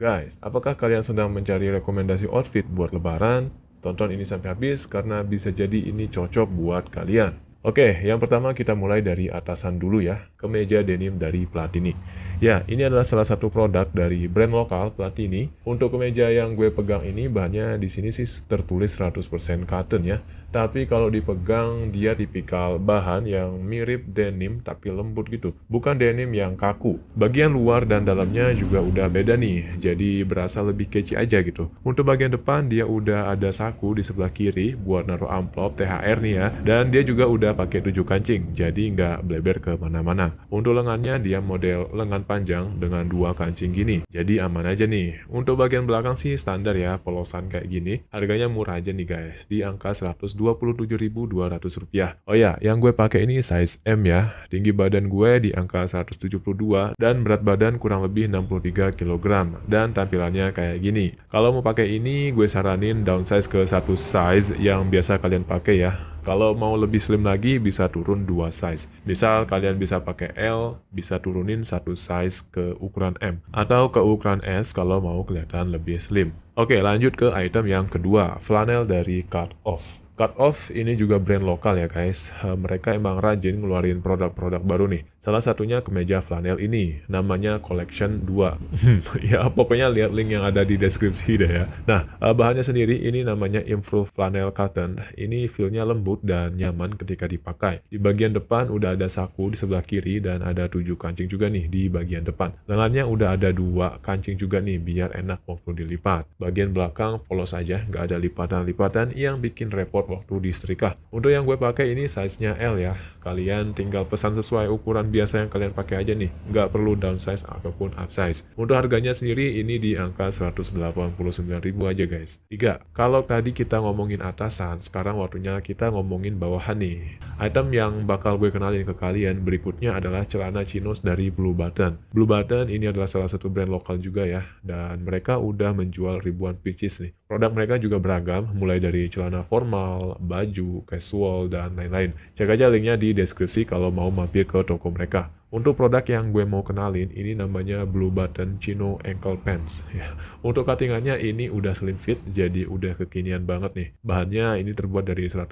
Guys, apakah kalian sedang mencari rekomendasi outfit buat lebaran? Tonton ini sampai habis karena bisa jadi ini cocok buat kalian. Oke, yang pertama kita mulai dari atasan dulu ya, kemeja denim dari Platini. Ya, ini adalah salah satu produk dari brand lokal Platini. Untuk kemeja yang gue pegang ini bahannya di sini sih tertulis 100% cotton ya. Tapi kalau dipegang dia tipikal bahan yang mirip denim tapi lembut gitu. Bukan denim yang kaku. Bagian luar dan dalamnya juga udah beda nih. Jadi berasa lebih kece aja gitu. Untuk bagian depan dia udah ada saku di sebelah kiri buat naruh amplop THR nih ya. Dan dia juga udah pakai tujuh kancing. Jadi nggak bleber kemana-mana. Untuk lengannya dia model lengan panjang dengan dua kancing gini. Jadi aman aja nih. Untuk bagian belakang sih standar ya, polosan kayak gini. Harganya murah aja nih guys, di angka 127.200 rupiah. Oh ya, yang gue pakai ini size M ya. Tinggi badan gue di angka 172 dan berat badan kurang lebih 63 kg dan tampilannya kayak gini. Kalau mau pakai ini, gue saranin downsize ke satu size yang biasa kalian pakai ya kalau mau lebih slim lagi bisa turun dua size. Misal kalian bisa pakai L, bisa turunin satu size ke ukuran M atau ke ukuran S kalau mau kelihatan lebih slim. Oke, lanjut ke item yang kedua, flanel dari Cut Off. Cut Off ini juga brand lokal ya guys. Eh, mereka emang rajin ngeluarin produk-produk baru nih. Salah satunya kemeja flanel ini, namanya Collection 2. ya pokoknya lihat link yang ada di deskripsi deh ya. Nah, eh, bahannya sendiri ini namanya improved Flanel Cotton. Ini feelnya lembut dan nyaman ketika dipakai. Di bagian depan udah ada saku di sebelah kiri dan ada tujuh kancing juga nih di bagian depan. Lengannya udah ada dua kancing juga nih biar enak waktu dilipat bagian belakang polos aja, nggak ada lipatan-lipatan yang bikin repot waktu disetrika. Untuk yang gue pakai ini size-nya L ya, kalian tinggal pesan sesuai ukuran biasa yang kalian pakai aja nih, nggak perlu downsize ataupun upsize. Untuk harganya sendiri ini di angka 189.000 aja guys. tiga Kalau tadi kita ngomongin atasan, sekarang waktunya kita ngomongin bawahan nih. Item yang bakal gue kenalin ke kalian berikutnya adalah celana chinos dari Blue Button. Blue Button ini adalah salah satu brand lokal juga ya, dan mereka udah menjual ribuan pieces nih. Produk mereka juga beragam, mulai dari celana formal, baju, casual, dan lain-lain. Cek aja linknya di deskripsi kalau mau mampir ke toko mereka. Untuk produk yang gue mau kenalin, ini namanya Blue Button Chino Ankle Pants. Ya. Untuk cuttingannya ini udah slim fit, jadi udah kekinian banget nih. Bahannya ini terbuat dari 100%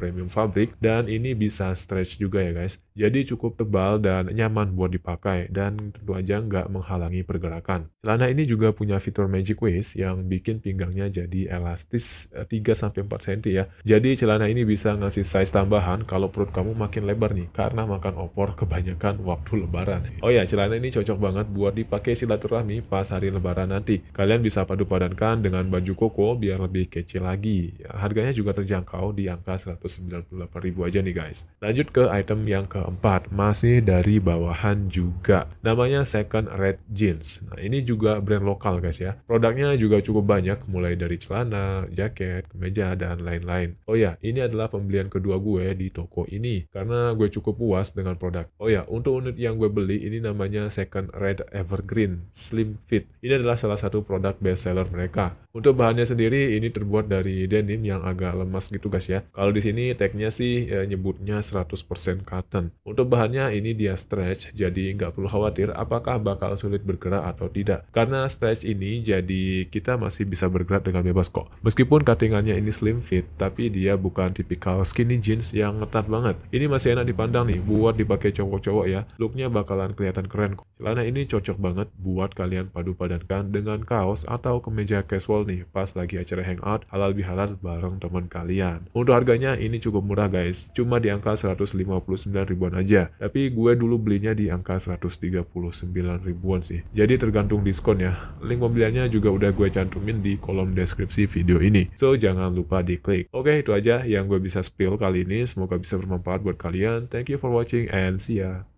premium fabric, dan ini bisa stretch juga ya guys. Jadi cukup tebal dan nyaman buat dipakai, dan tentu aja nggak menghalangi pergerakan. Celana ini juga punya fitur Magic Waist yang bikin pinggangnya jadi elastis 3-4 eh, cm ya. Jadi celana ini bisa ngasih size tambahan kalau perut kamu makin lebar nih, karena makan opor kebanyakan waktu lebaran. Oh ya, celana ini cocok banget buat dipakai silaturahmi pas hari lebaran nanti. Kalian bisa padu padankan dengan baju koko biar lebih kecil lagi. Harganya juga terjangkau di angka 198.000 aja nih guys. Lanjut ke item yang keempat, masih dari bawahan juga. Namanya Second Red Jeans. Nah, ini juga brand lokal guys ya. Produknya juga cukup banyak mulai dari celana, jaket, kemeja dan lain-lain. Oh ya, ini adalah pembelian kedua gue di toko ini karena gue cukup puas dengan produk. Oh ya, untuk unit yang gue beli ini namanya Second Red Evergreen Slim Fit. Ini adalah salah satu produk best seller mereka. Untuk bahannya sendiri ini terbuat dari denim yang agak lemas gitu guys ya. Kalau di sini tagnya sih ya, nyebutnya 100% cotton. Untuk bahannya ini dia stretch jadi nggak perlu khawatir apakah bakal sulit bergerak atau tidak. Karena stretch ini jadi kita masih bisa bergerak dengan bebas kok. Meskipun cuttingannya ini slim fit tapi dia bukan tipikal skinny jeans yang ngetat banget. Ini masih enak dipandang nih buat dipakai cowok-cowok ya. Looknya bakalan kelihatan keren kok. Celana ini cocok banget buat kalian padu padankan dengan kaos atau kemeja casual nih pas lagi acara hangout halal bihalal bareng teman kalian. Untuk harganya ini cukup murah guys, cuma di angka 159 ribuan aja. Tapi gue dulu belinya di angka 139 ribuan sih. Jadi tergantung diskon ya. Link pembeliannya juga udah gue cantumin di kolom deskripsi video ini. So jangan lupa di klik. Oke itu aja yang gue bisa spill kali ini. Semoga bisa bermanfaat buat kalian. Thank you for watching and see ya.